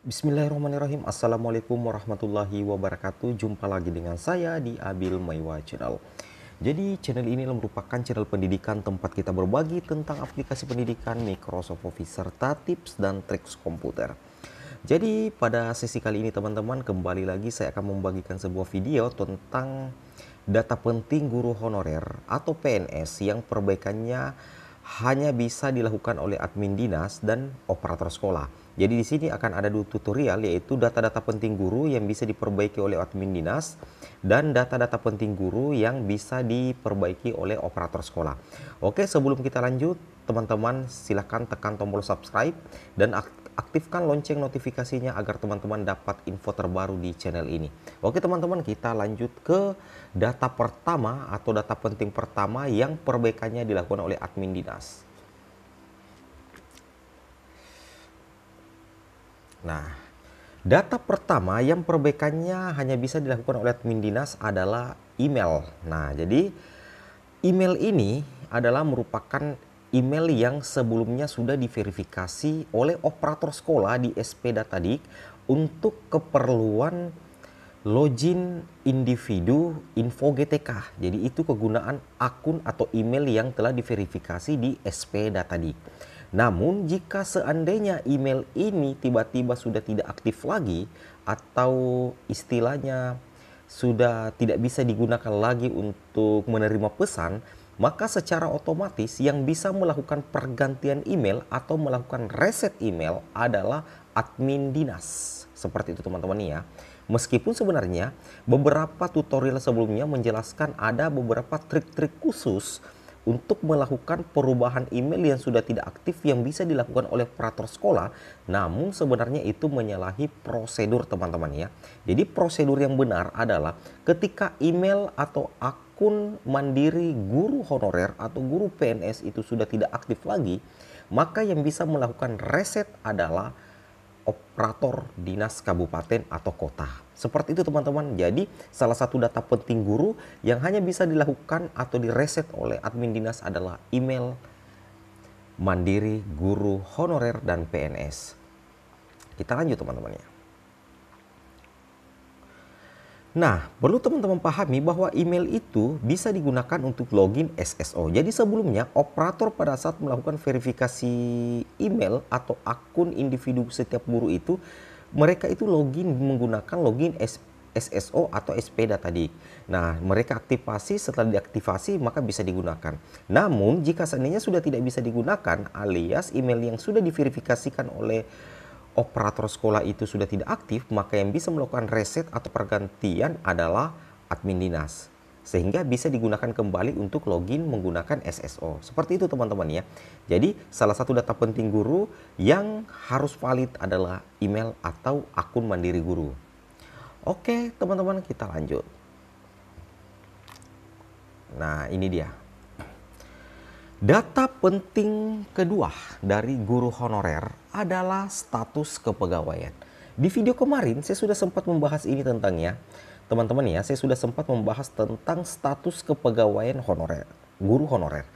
Bismillahirrahmanirrahim. Assalamualaikum warahmatullahi wabarakatuh. Jumpa lagi dengan saya di Abil Maiwa Channel. Jadi channel ini merupakan channel pendidikan tempat kita berbagi tentang aplikasi pendidikan Microsoft Office serta tips dan trik komputer. Jadi pada sesi kali ini teman-teman kembali lagi saya akan membagikan sebuah video tentang data penting guru honorer atau PNS yang perbaikannya hanya bisa dilakukan oleh admin dinas dan operator sekolah jadi di sini akan ada dua tutorial yaitu data-data penting guru yang bisa diperbaiki oleh admin dinas dan data-data penting guru yang bisa diperbaiki oleh operator sekolah. Oke, sebelum kita lanjut, teman-teman silahkan tekan tombol subscribe dan aktifkan lonceng notifikasinya agar teman-teman dapat info terbaru di channel ini. Oke teman-teman, kita lanjut ke data pertama atau data penting pertama yang perbaikannya dilakukan oleh admin dinas. Nah, data pertama yang perbaikannya hanya bisa dilakukan oleh admin dinas adalah email. Nah, jadi email ini adalah merupakan email yang sebelumnya sudah diverifikasi oleh operator sekolah di SP Datadik untuk keperluan login individu info GTK. Jadi itu kegunaan akun atau email yang telah diverifikasi di SP Datadik. Namun jika seandainya email ini tiba-tiba sudah tidak aktif lagi atau istilahnya sudah tidak bisa digunakan lagi untuk menerima pesan, maka secara otomatis yang bisa melakukan pergantian email atau melakukan reset email adalah admin dinas. Seperti itu teman-teman ya. Meskipun sebenarnya beberapa tutorial sebelumnya menjelaskan ada beberapa trik-trik khusus untuk melakukan perubahan email yang sudah tidak aktif yang bisa dilakukan oleh operator sekolah namun sebenarnya itu menyalahi prosedur teman-teman ya. Jadi prosedur yang benar adalah ketika email atau akun mandiri guru honorer atau guru PNS itu sudah tidak aktif lagi maka yang bisa melakukan reset adalah operator dinas kabupaten atau kota. Seperti itu teman-teman. Jadi salah satu data penting guru yang hanya bisa dilakukan atau direset oleh admin dinas adalah email, mandiri, guru, honorer, dan PNS. Kita lanjut teman-teman ya. Nah, perlu teman-teman pahami bahwa email itu bisa digunakan untuk login SSO. Jadi sebelumnya operator pada saat melakukan verifikasi email atau akun individu setiap guru itu mereka itu login menggunakan login SSO atau SPDA tadi. Nah, mereka aktifasi setelah diaktifasi maka bisa digunakan. Namun, jika seandainya sudah tidak bisa digunakan alias email yang sudah diverifikasikan oleh operator sekolah itu sudah tidak aktif, maka yang bisa melakukan reset atau pergantian adalah admin dinas. Sehingga bisa digunakan kembali untuk login menggunakan SSO. Seperti itu teman-teman ya. Jadi salah satu data penting guru yang harus valid adalah email atau akun mandiri guru. Oke teman-teman kita lanjut. Nah, ini dia. Data penting kedua dari guru honorer adalah status kepegawaian. Di video kemarin saya sudah sempat membahas ini tentangnya. Teman-teman ya, saya sudah sempat membahas tentang status kepegawaian honorer, guru honorer.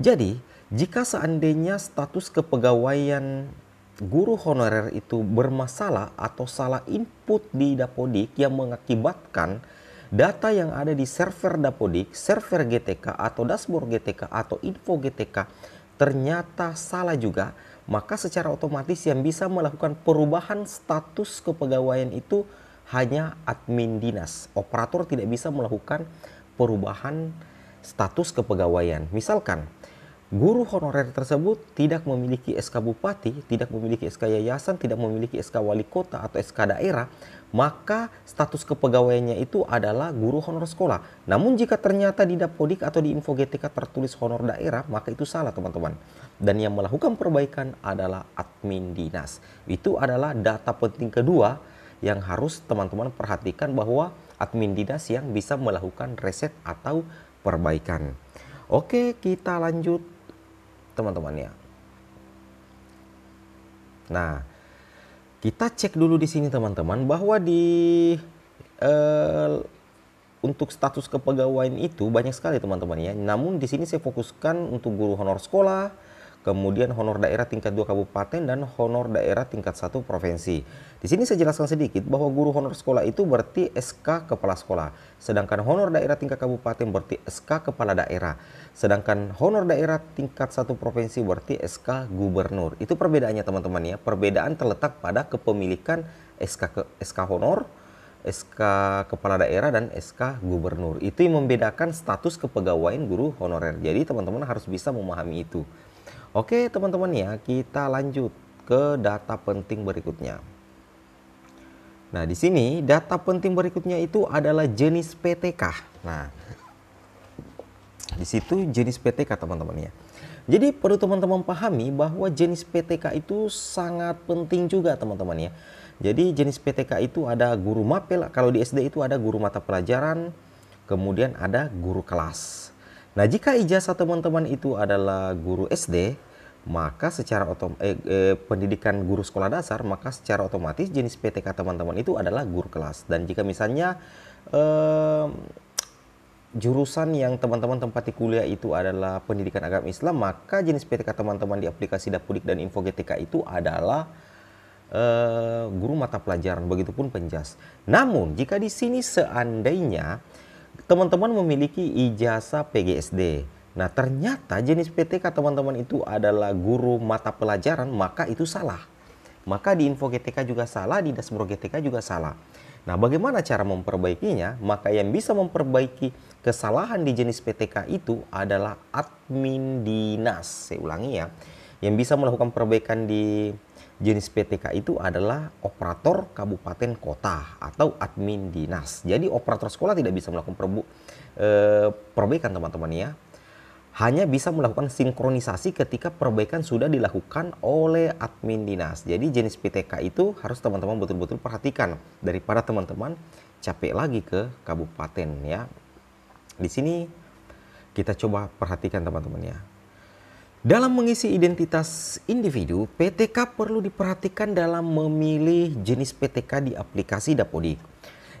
Jadi, jika seandainya status kepegawaian guru honorer itu bermasalah atau salah input di Dapodik yang mengakibatkan data yang ada di server Dapodik, server GTK atau dashboard GTK atau info GTK ternyata salah juga, maka secara otomatis yang bisa melakukan perubahan status kepegawaian itu hanya admin dinas. Operator tidak bisa melakukan perubahan status kepegawaian. Misalkan guru honorer tersebut tidak memiliki SK bupati, tidak memiliki SK yayasan, tidak memiliki SK wali kota atau SK daerah, maka status kepegawaiannya itu adalah guru honor sekolah. Namun jika ternyata di Dapodik atau di GTK tertulis honor daerah, maka itu salah teman-teman. Dan yang melakukan perbaikan adalah admin dinas. Itu adalah data penting kedua yang harus teman-teman perhatikan bahwa admin dinas yang bisa melakukan reset atau perbaikan. Oke, kita lanjut teman-temannya. Nah, kita cek dulu di sini teman-teman bahwa di eh, untuk status kepegawaian itu banyak sekali teman-teman ya. Namun di sini saya fokuskan untuk guru honor sekolah, kemudian honor daerah tingkat 2 kabupaten dan honor daerah tingkat 1 provinsi. Di sini saya jelaskan sedikit bahwa guru honor sekolah itu berarti SK kepala sekolah, sedangkan honor daerah tingkat kabupaten berarti SK kepala daerah, sedangkan honor daerah tingkat 1 provinsi berarti SK gubernur. Itu perbedaannya teman-teman ya. Perbedaan terletak pada kepemilikan SK ke, SK honor SK kepala daerah dan SK gubernur. Itu yang membedakan status kepegawaian guru honorer. Jadi teman-teman harus bisa memahami itu. Oke teman-teman ya, kita lanjut ke data penting berikutnya. Nah di sini data penting berikutnya itu adalah jenis PTK. Nah di situ jenis PTK teman-teman ya. Jadi perlu teman-teman pahami bahwa jenis PTK itu sangat penting juga teman-teman ya. Jadi jenis PTK itu ada guru mapel, kalau di SD itu ada guru mata pelajaran, kemudian ada guru kelas. Nah, jika ijazah teman-teman itu adalah guru SD, maka secara otom eh, eh, pendidikan guru sekolah dasar, maka secara otomatis jenis PTK teman-teman itu adalah guru kelas. Dan jika misalnya eh, jurusan yang teman-teman tempati kuliah itu adalah pendidikan agama Islam, maka jenis PTK teman-teman di aplikasi Dapudik dan info GTK itu adalah uh, guru mata pelajaran, begitupun penjas. Namun, jika di sini seandainya teman-teman memiliki ijazah PGSD. Nah, ternyata jenis PTK teman-teman itu adalah guru mata pelajaran, maka itu salah. Maka di info GTK juga salah, di dashboard GTK juga salah. Nah, bagaimana cara memperbaikinya? Maka yang bisa memperbaiki kesalahan di jenis PTK itu adalah admin dinas. Saya ulangi ya. Yang bisa melakukan perbaikan di jenis PTK itu adalah operator kabupaten kota atau admin dinas. Jadi operator sekolah tidak bisa melakukan perbu, e, perbaikan teman-teman ya. Hanya bisa melakukan sinkronisasi ketika perbaikan sudah dilakukan oleh admin dinas. Jadi jenis PTK itu harus teman-teman betul-betul perhatikan daripada teman-teman capek lagi ke kabupaten ya. Di sini kita coba perhatikan teman-teman ya. Dalam mengisi identitas individu, PTK perlu diperhatikan dalam memilih jenis PTK di aplikasi Dapodik.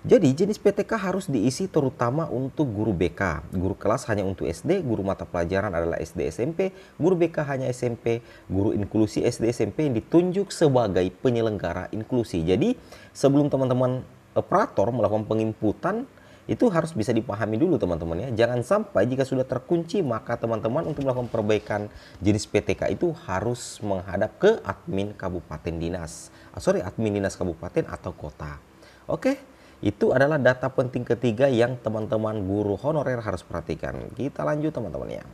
Jadi jenis PTK harus diisi terutama untuk guru BK. Guru kelas hanya untuk SD, guru mata pelajaran adalah SD SMP, guru BK hanya SMP, guru inklusi SD SMP yang ditunjuk sebagai penyelenggara inklusi. Jadi sebelum teman-teman operator eh, melakukan penginputan, itu harus bisa dipahami dulu teman-teman ya. Jangan sampai jika sudah terkunci maka teman-teman untuk melakukan perbaikan jenis PTK itu harus menghadap ke admin kabupaten dinas. Ah, sorry, admin dinas kabupaten atau kota. Oke, itu adalah data penting ketiga yang teman-teman guru honorer harus perhatikan. Kita lanjut teman-teman ya.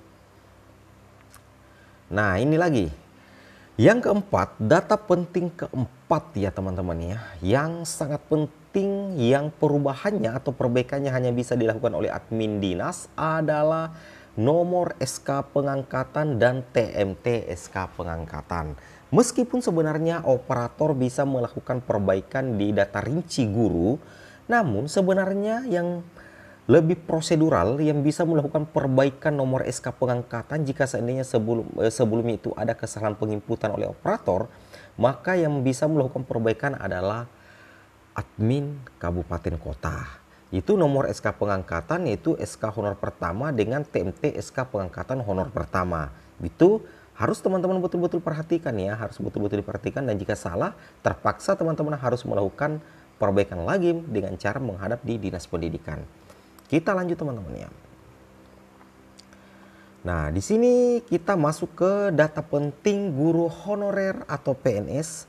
Nah, ini lagi. Yang keempat, data penting keempat ya teman-teman ya, yang sangat penting yang perubahannya atau perbaikannya hanya bisa dilakukan oleh admin dinas adalah nomor SK pengangkatan dan TMT SK pengangkatan. Meskipun sebenarnya operator bisa melakukan perbaikan di data rinci guru, namun sebenarnya yang lebih prosedural yang bisa melakukan perbaikan nomor SK pengangkatan jika seandainya sebelum eh, sebelumnya itu ada kesalahan penginputan oleh operator, maka yang bisa melakukan perbaikan adalah admin kabupaten kota. Itu nomor SK pengangkatan yaitu SK honor pertama dengan TMT SK pengangkatan honor pertama. Itu harus teman-teman betul-betul perhatikan ya, harus betul-betul diperhatikan dan jika salah terpaksa teman-teman harus melakukan perbaikan lagi dengan cara menghadap di Dinas Pendidikan. Kita lanjut teman-teman ya. Nah, di sini kita masuk ke data penting guru honorer atau PNS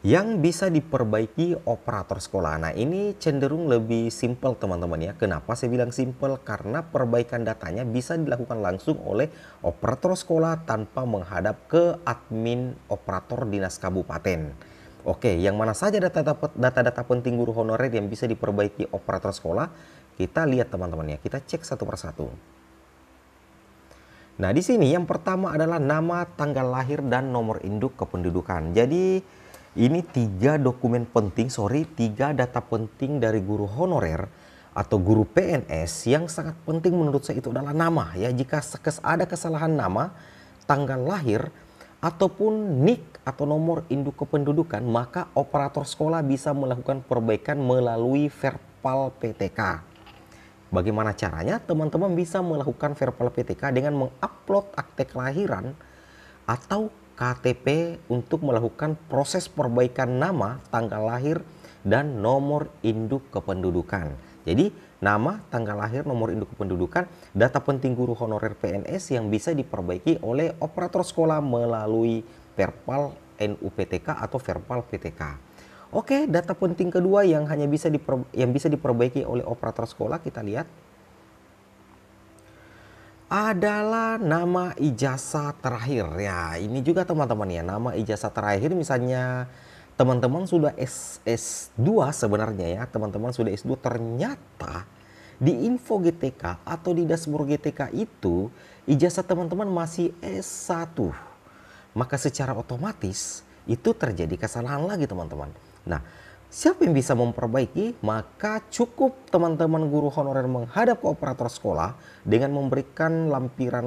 yang bisa diperbaiki operator sekolah. Nah ini cenderung lebih simple teman-teman ya. Kenapa saya bilang simple? Karena perbaikan datanya bisa dilakukan langsung oleh operator sekolah tanpa menghadap ke admin operator dinas kabupaten. Oke, yang mana saja data-data penting guru honorer yang bisa diperbaiki operator sekolah, kita lihat teman-teman ya. Kita cek satu persatu. Nah, di sini yang pertama adalah nama, tanggal lahir, dan nomor induk kependudukan. Jadi, ini tiga dokumen penting, sorry, tiga data penting dari guru honorer atau guru PNS yang sangat penting menurut saya itu adalah nama ya. Jika ada kesalahan nama, tanggal lahir, ataupun NIK atau nomor induk kependudukan, maka operator sekolah bisa melakukan perbaikan melalui verbal PTK. Bagaimana caranya? Teman-teman bisa melakukan verbal PTK dengan mengupload akte kelahiran atau KTP untuk melakukan proses perbaikan nama, tanggal lahir, dan nomor induk kependudukan. Jadi, nama, tanggal lahir, nomor induk kependudukan, data penting guru honorer PNS yang bisa diperbaiki oleh operator sekolah melalui verbal NUPTK atau Verpal PTK. Oke, data penting kedua yang hanya bisa diper, yang bisa diperbaiki oleh operator sekolah kita lihat adalah nama ijazah terakhir. Ya, ini juga teman-teman ya, nama ijazah terakhir misalnya teman-teman sudah S, S2 sebenarnya ya, teman-teman sudah S2 ternyata di info GTK atau di dashboard GTK itu ijazah teman-teman masih S1. Maka secara otomatis itu terjadi kesalahan lagi teman-teman. Nah, Siapa yang bisa memperbaiki? Maka cukup teman-teman guru honorer menghadap ke operator sekolah dengan memberikan lampiran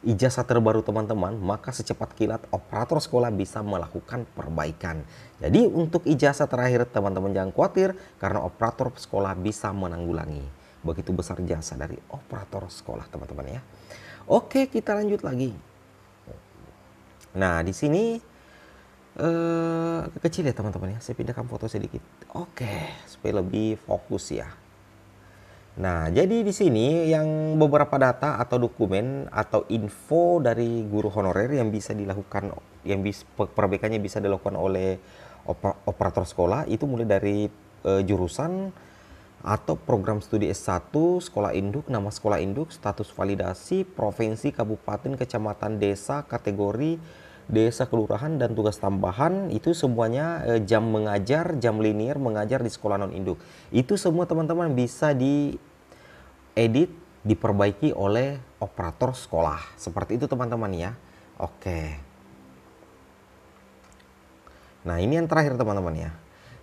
ijazah terbaru teman-teman, maka secepat kilat operator sekolah bisa melakukan perbaikan. Jadi untuk ijazah terakhir teman-teman jangan khawatir karena operator sekolah bisa menanggulangi. Begitu besar jasa dari operator sekolah teman-teman ya. Oke, kita lanjut lagi. Nah, di sini uh, kecil ya teman-teman ya. Saya pindahkan foto sedikit. Oke, okay, supaya lebih fokus ya. Nah, jadi di sini yang beberapa data atau dokumen atau info dari guru honorer yang bisa dilakukan yang bis, perbaikannya bisa dilakukan oleh oper, operator sekolah itu mulai dari uh, jurusan atau program studi S1, sekolah induk, nama sekolah induk, status validasi, provinsi, kabupaten, kecamatan, desa, kategori desa kelurahan dan tugas tambahan itu semuanya eh, jam mengajar jam linier mengajar di sekolah non induk itu semua teman-teman bisa di edit diperbaiki oleh operator sekolah seperti itu teman-teman ya oke nah ini yang terakhir teman-teman ya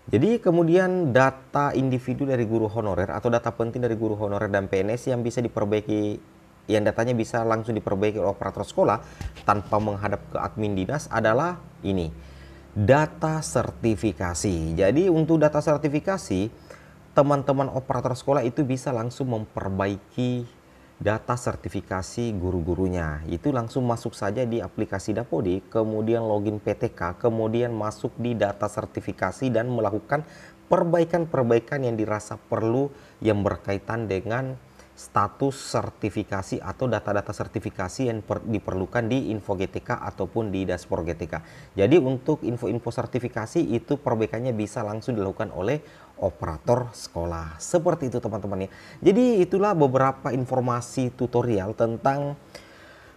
jadi kemudian data individu dari guru honorer atau data penting dari guru honorer dan PNS yang bisa diperbaiki yang datanya bisa langsung diperbaiki oleh operator sekolah tanpa menghadap ke admin dinas adalah ini data sertifikasi. Jadi untuk data sertifikasi, teman-teman operator sekolah itu bisa langsung memperbaiki data sertifikasi guru-gurunya. Itu langsung masuk saja di aplikasi Dapodi, kemudian login PTK, kemudian masuk di data sertifikasi dan melakukan perbaikan-perbaikan yang dirasa perlu yang berkaitan dengan status sertifikasi atau data-data sertifikasi yang diperlukan di info GTK ataupun di dashboard GTK. Jadi untuk info-info sertifikasi itu perbaikannya bisa langsung dilakukan oleh operator sekolah. Seperti itu teman-teman ya. Jadi itulah beberapa informasi tutorial tentang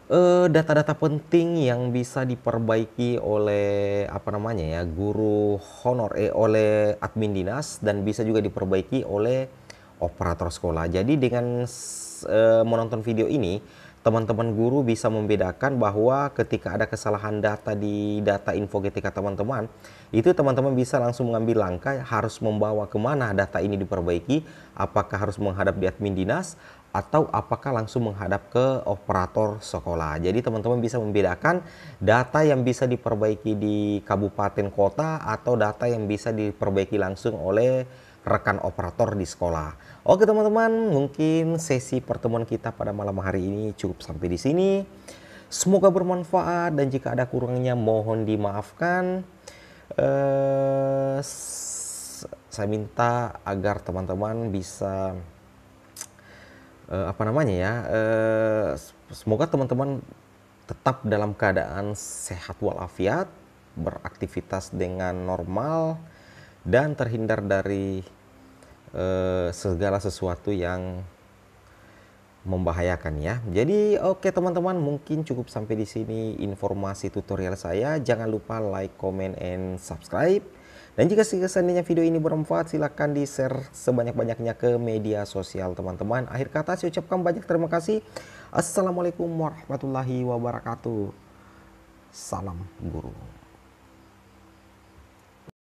eh, data-data uh, penting yang bisa diperbaiki oleh apa namanya ya guru honor eh oleh admin dinas dan bisa juga diperbaiki oleh operator sekolah. Jadi dengan uh, menonton video ini, teman-teman guru bisa membedakan bahwa ketika ada kesalahan data di data info ketika teman-teman, itu teman-teman bisa langsung mengambil langkah harus membawa kemana data ini diperbaiki, apakah harus menghadap di admin dinas, atau apakah langsung menghadap ke operator sekolah. Jadi teman-teman bisa membedakan data yang bisa diperbaiki di kabupaten kota atau data yang bisa diperbaiki langsung oleh rekan operator di sekolah. Oke teman-teman, mungkin sesi pertemuan kita pada malam hari ini cukup sampai di sini. Semoga bermanfaat dan jika ada kurangnya mohon dimaafkan. Eh, saya minta agar teman-teman bisa eh, apa namanya ya, eh, semoga teman-teman tetap dalam keadaan sehat walafiat, beraktivitas dengan normal dan terhindar dari uh, segala sesuatu yang membahayakan ya. Jadi oke okay, teman-teman mungkin cukup sampai di sini informasi tutorial saya. Jangan lupa like, comment, and subscribe. Dan jika seandainya video ini bermanfaat silahkan di share sebanyak-banyaknya ke media sosial teman-teman. Akhir kata saya ucapkan banyak terima kasih. Assalamualaikum warahmatullahi wabarakatuh. Salam guru.